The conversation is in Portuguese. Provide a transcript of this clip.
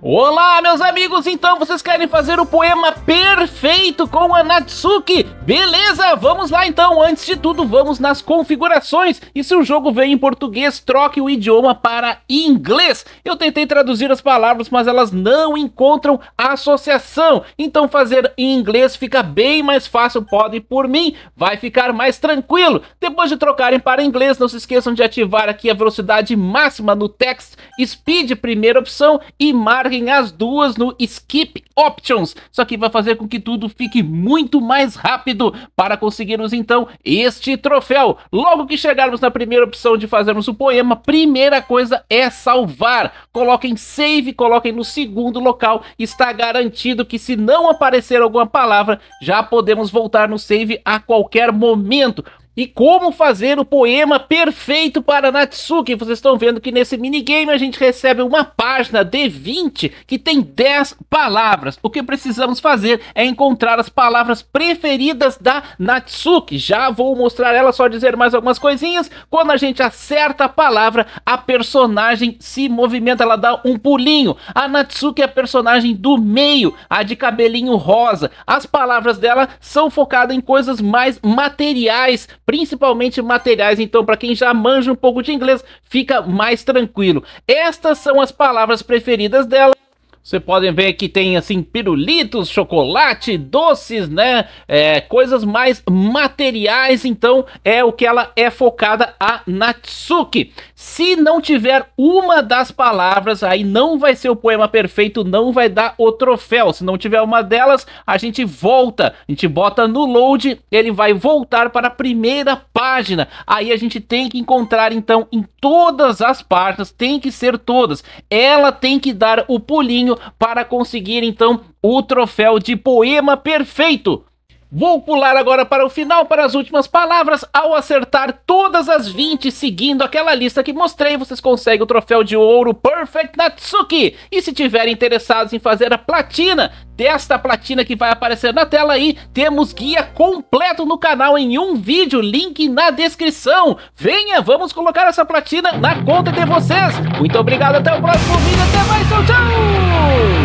Olá, meus amigos! Então, vocês querem fazer o poema perfeito com a Natsuki? Beleza, vamos lá então! Antes de tudo, vamos nas configurações. E se o jogo vem em português, troque o idioma para inglês. Eu tentei traduzir as palavras, mas elas não encontram associação. Então, fazer em inglês fica bem mais fácil, podem por mim, vai ficar mais tranquilo. Depois de trocarem para inglês, não se esqueçam de ativar aqui a velocidade máxima no text speed, primeira opção, e marca carguem as duas no Skip Options. só que vai fazer com que tudo fique muito mais rápido para conseguirmos então este troféu. Logo que chegarmos na primeira opção de fazermos o poema, primeira coisa é salvar. Coloquem save, coloquem no segundo local. Está garantido que se não aparecer alguma palavra, já podemos voltar no save a qualquer momento. E como fazer o poema perfeito para Natsuki? Vocês estão vendo que nesse minigame a gente recebe uma página de 20 que tem 10 palavras. O que precisamos fazer é encontrar as palavras preferidas da Natsuki. Já vou mostrar ela, só dizer mais algumas coisinhas. Quando a gente acerta a palavra, a personagem se movimenta, ela dá um pulinho. A Natsuki é a personagem do meio, a de cabelinho rosa. As palavras dela são focadas em coisas mais materiais, principalmente materiais. Então, para quem já manja um pouco de inglês, fica mais tranquilo. Estas são as palavras preferidas dela vocês podem ver que tem assim pirulitos, chocolate, doces, né? É, coisas mais materiais, então é o que ela é focada a Natsuki. Se não tiver uma das palavras, aí não vai ser o poema perfeito, não vai dar o troféu. Se não tiver uma delas, a gente volta, a gente bota no load, ele vai voltar para a primeira página. Aí a gente tem que encontrar então em todas as páginas, tem que ser todas. Ela tem que dar o pulinho para conseguir então o troféu de poema perfeito Vou pular agora para o final, para as últimas palavras. Ao acertar todas as 20, seguindo aquela lista que mostrei, vocês conseguem o troféu de ouro Perfect Natsuki. E se tiverem interessados em fazer a platina, desta platina que vai aparecer na tela aí, temos guia completo no canal em um vídeo, link na descrição. Venha, vamos colocar essa platina na conta de vocês. Muito obrigado, até o próximo vídeo, até mais, tchau, tchau!